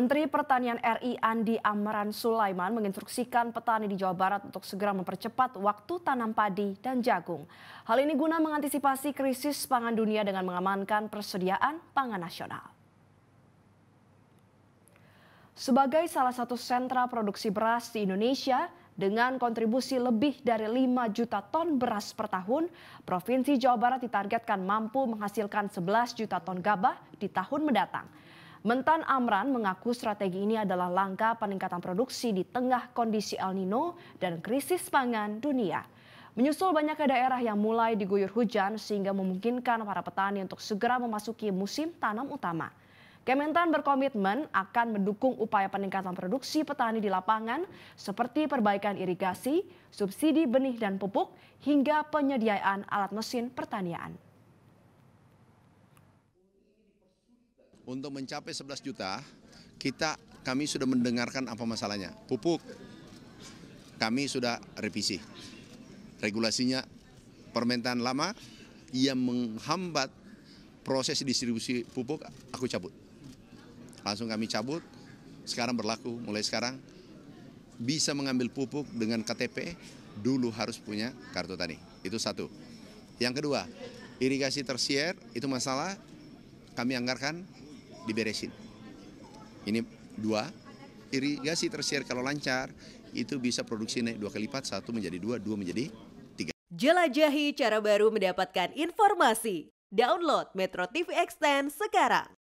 Menteri Pertanian RI Andi Amran Sulaiman menginstruksikan petani di Jawa Barat untuk segera mempercepat waktu tanam padi dan jagung. Hal ini guna mengantisipasi krisis pangan dunia dengan mengamankan persediaan pangan nasional. Sebagai salah satu sentra produksi beras di Indonesia, dengan kontribusi lebih dari 5 juta ton beras per tahun, Provinsi Jawa Barat ditargetkan mampu menghasilkan 11 juta ton gabah di tahun mendatang. Mentan Amran mengaku strategi ini adalah langkah peningkatan produksi di tengah kondisi El Nino dan krisis pangan dunia. Menyusul banyak daerah yang mulai diguyur hujan sehingga memungkinkan para petani untuk segera memasuki musim tanam utama. Kementan berkomitmen akan mendukung upaya peningkatan produksi petani di lapangan seperti perbaikan irigasi, subsidi benih dan pupuk, hingga penyediaan alat mesin pertanian. Untuk mencapai 11 juta, kita kami sudah mendengarkan apa masalahnya. Pupuk kami sudah revisi. Regulasinya permintaan lama yang menghambat proses distribusi pupuk aku cabut. Langsung kami cabut. Sekarang berlaku mulai sekarang bisa mengambil pupuk dengan KTP dulu harus punya kartu tani. Itu satu. Yang kedua, irigasi tersier itu masalah kami anggarkan diberesin. Ini dua, irigasi tersier kalau lancar itu bisa produksi naik dua kali lipat, satu menjadi dua, dua menjadi tiga. Jelajahi cara baru mendapatkan informasi. Download Metro TV Extend sekarang.